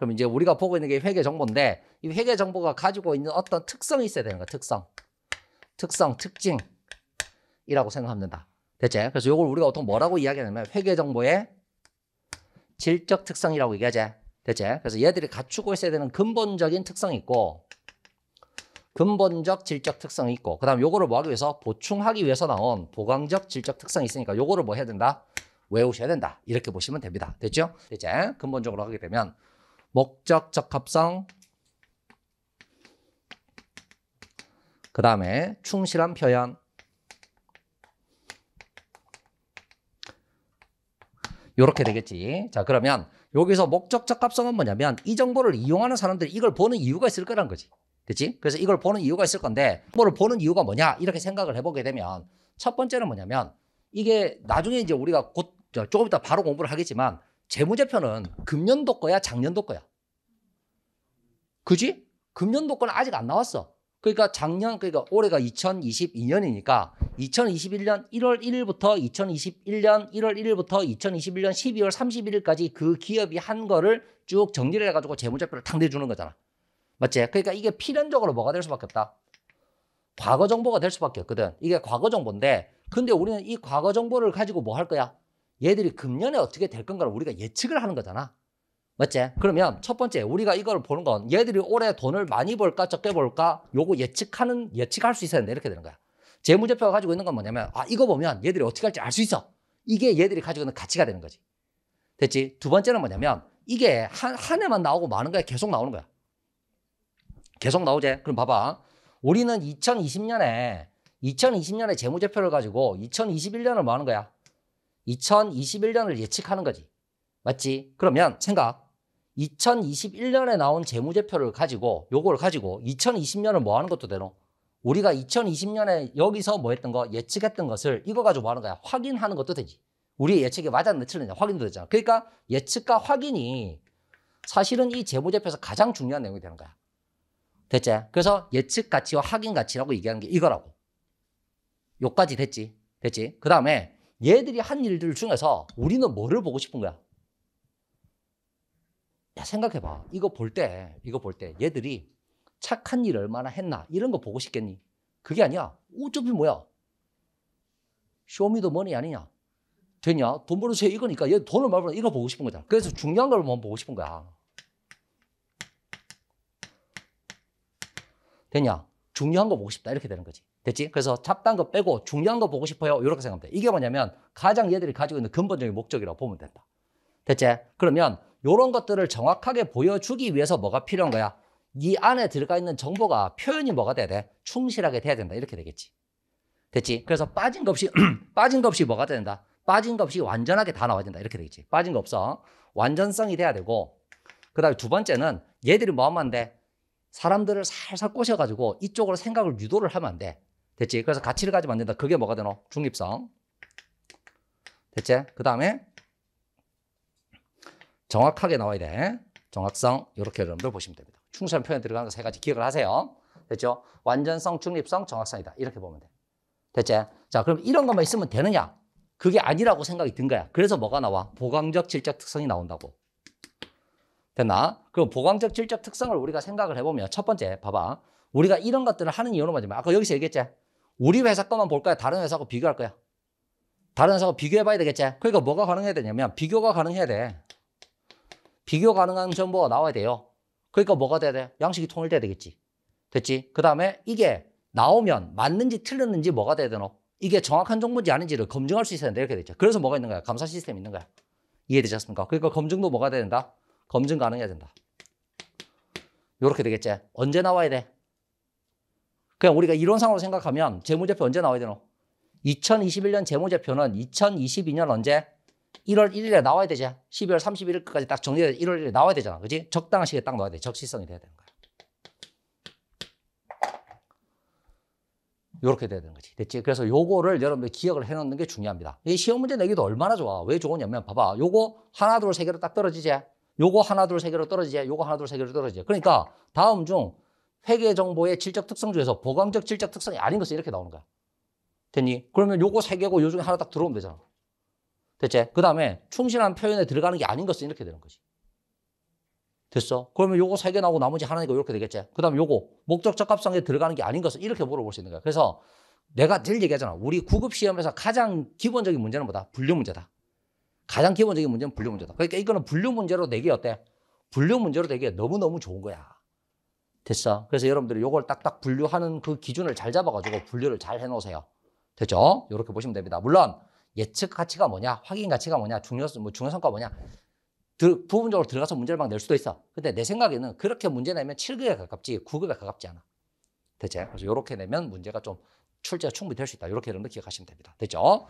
그럼 이제 우리가 보고 있는 게 회계 정보인데 이 회계 정보가 가지고 있는 어떤 특성이 있어야 되는 거야. 특성. 특성, 특징이라고 생각합니다. 됐지? 그래서 이걸 우리가 보통 뭐라고 이야기하냐면 회계 정보의 질적 특성이라고 얘기하지. 됐지? 그래서 얘들이 갖추고 있어야 되는 근본적인 특성이 있고 근본적 질적 특성이 있고 그다음 요거를 뭐 하기 위해서 보충하기 위해서 나온 보강적 질적 특성이 있으니까 요거를 뭐 해야 된다? 외우셔야 된다. 이렇게 보시면 됩니다. 됐죠? 됐지? 근본적으로 하게 되면 목적 적합성, 그 다음에 충실한 표현. 이렇게 되겠지. 자, 그러면 여기서 목적 적합성은 뭐냐면 이 정보를 이용하는 사람들이 이걸 보는 이유가 있을 거란 거지. 그치? 그래서 이걸 보는 이유가 있을 건데 정보를 보는 이유가 뭐냐? 이렇게 생각을 해보게 되면 첫 번째는 뭐냐면 이게 나중에 이제 우리가 곧 조금 이따 바로 공부를 하겠지만 재무제표는 금년도 거야, 작년도 거야. 그지? 금년도 거는 아직 안 나왔어. 그러니까 작년, 그러니까 올해가 2022년이니까 2021년 1월 1일부터 2021년 1월 1일부터 2021년 12월 31일까지 그 기업이 한 거를 쭉 정리를 해가지고 재무제표를 탁 내주는 거잖아. 맞지? 그러니까 이게 필연적으로 뭐가 될 수밖에 없다. 과거 정보가 될 수밖에 없거든. 이게 과거 정보인데, 근데 우리는 이 과거 정보를 가지고 뭐 할 거야? 얘들이 금년에 어떻게 될 건가를 우리가 예측을 하는 거잖아. 맞지? 그러면 첫 번째 우리가 이걸 보는 건 얘들이 올해 돈을 많이 벌까 적게 벌까 요거 예측하는 예측할 수 있어야 된다 이렇게 되는 거야. 재무제표가 가지고 있는 건 뭐냐면 아 이거 보면 얘들이 어떻게 할지 알 수 있어. 이게 얘들이 가지고 있는 가치가 되는 거지. 됐지? 두 번째는 뭐냐면 이게 한, 한 해만 나오고 많은 거야 계속 나오는 거야. 계속 나오지? 그럼 봐봐. 우리는 2020년에 2020년에 재무제표를 가지고 2021년을 뭐 하는 거야? 2021년을 예측하는 거지. 맞지? 그러면 생각. 2021년에 나온 재무제표를 가지고 요걸 가지고 2020년을 뭐 하는 것도 되노? 우리가 2020년에 여기서 뭐 했던 거 예측했던 것을 이거 가지고 뭐 하는 거야? 확인하는 것도 되지. 우리의 예측이 맞았는데 틀렸냐 확인도 되잖아. 그러니까 예측과 확인이 사실은 이 재무제표에서 가장 중요한 내용이 되는 거야. 됐지? 그래서 예측 가치와 확인 가치라고 얘기하는 게 이거라고. 요까지 됐지? 됐지? 그 다음에 얘들이 한 일들 중에서 우리는 뭐를 보고 싶은 거야? 야, 생각해봐. 이거 볼 때, 이거 볼 때 얘들이 착한 일 얼마나 했나 이런 거 보고 싶겠니? 그게 아니야. 어차피 뭐야? 쇼미더머니 아니냐? 되냐? 돈벌으세 이거니까 얘 돈을 말보다 이거 보고 싶은 거잖아. 그래서 중요한 걸만 보고 싶은 거야. 되냐? 중요한 거 보고 싶다 이렇게 되는 거지. 됐지? 그래서 잡단 거 빼고 중요한 거 보고 싶어요. 이렇게 생각합니다 이게 뭐냐면 가장 얘들이 가지고 있는 근본적인 목적이라고 보면 된다. 됐지? 그러면 이런 것들을 정확하게 보여주기 위해서 뭐가 필요한 거야? 이 안에 들어가 있는 정보가 표현이 뭐가 돼야 돼? 충실하게 돼야 된다. 이렇게 되겠지. 됐지? 그래서 빠진 것 없이, 빠진 것 없이 뭐가 돼야 된다? 빠진 것 없이 완전하게 다 나와야 된다. 이렇게 되겠지. 빠진 거 없어. 완전성이 돼야 되고, 그 다음에 두 번째는 얘들이 뭐 하면 안 돼? 사람들을 살살 꼬셔가지고 이쪽으로 생각을 유도를 하면 안 돼. 됐지? 그래서 가치를 가지면 안 된다. 그게 뭐가 되노? 중립성. 됐지? 그 다음에 정확하게 나와야 돼. 정확성. 이렇게 여러분들 보시면 됩니다. 충실한 표현 들어가는 거 세 가지 기억을 하세요. 됐죠? 완전성, 중립성, 정확성이다. 이렇게 보면 돼. 됐지? 자, 그럼 이런 것만 있으면 되느냐? 그게 아니라고 생각이 든 거야. 그래서 뭐가 나와? 보강적 질적 특성이 나온다고. 됐나? 그럼 보강적 질적 특성을 우리가 생각을 해보면 첫 번째, 봐봐. 우리가 이런 것들을 하는 이유는 뭐냐면 아까 여기서 얘기했지? 우리 회사 것만 볼 거야? 다른 회사하고 비교할 거야? 다른 회사하고 비교해 봐야 되겠지? 그러니까 뭐가 가능해야 되냐면 비교가 가능해야 돼. 비교 가능한 정보가 나와야 돼요. 그러니까 뭐가 돼야 돼? 양식이 통일돼야 되겠지. 됐지? 그 다음에 이게 나오면 맞는지 틀렸는지 뭐가 돼야 되노? 이게 정확한 정보인지 아닌지를 검증할 수 있어야 된다. 이렇게 되죠. 그래서 뭐가 있는 거야? 감사 시스템이 있는 거야. 이해되셨습니까? 그러니까 검증도 뭐가 돼야 된다? 검증 가능해야 된다. 이렇게 되겠지? 언제 나와야 돼? 그냥 우리가 이론상으로 생각하면 재무제표 언제 나와야 되노? 2021년 재무제표는 2022년 언제? 1월 1일에 나와야 되지. 12월 31일까지 딱 정리해서 1월 1일에 나와야 되잖아. 그지? 적당한 시기에 딱 나와야 돼. 적시성이 돼야 되는 거야. 요렇게 돼야 되는 거지. 됐지? 그래서 요거를 여러분들 기억을 해놓는 게 중요합니다. 이 시험 문제 내기도 얼마나 좋아. 왜 좋으냐면, 봐봐. 요거 하나, 둘, 세 개로 딱 떨어지지. 요거 하나, 둘, 세 개로 떨어지지. 요거 하나, 둘, 세 개로 떨어지지. 그러니까 다음 중 회계 정보의 질적 특성 중에서 보강적 질적 특성이 아닌 것은 이렇게 나오는 거야. 됐니? 그러면 요거 세 개고 요 중에 하나 딱 들어오면 되잖아. 대체 그 다음에 충실한 표현에 들어가는 게 아닌 것은 이렇게 되는 거지. 됐어? 그러면 요거 세 개 나오고 나머지 하나니까 이렇게 되겠지. 그 다음에 요거 목적 적합성에 들어가는 게 아닌 것은 이렇게 물어볼 수 있는 거야. 그래서 내가 늘 얘기하잖아. 우리 구급 시험에서 가장 기본적인 문제는 뭐다? 분류 문제다. 가장 기본적인 문제는 분류 문제다. 그러니까 이거는 분류 문제로 내기 어때? 분류 문제로 되게 너무너무 좋은 거야. 됐어. 그래서 여러분들이 요걸 딱딱 분류하는 그 기준을 잘 잡아가지고 분류를 잘 해놓으세요. 됐죠? 요렇게 보시면 됩니다. 물론 예측 가치가 뭐냐, 확인 가치가 뭐냐, 중요, 성뭐 중요 성과 뭐냐, 들, 부분적으로 들어가서 문제를 막 낼 수도 있어. 근데 내 생각에는 그렇게 문제 내면 7급에 가깝지 9급에 가깝지 않아. 됐죠? 그래서 요렇게 내면 문제가 좀 출제가 충분히 될 수 있다. 요렇게 여러분들 기억하시면 됩니다. 됐죠?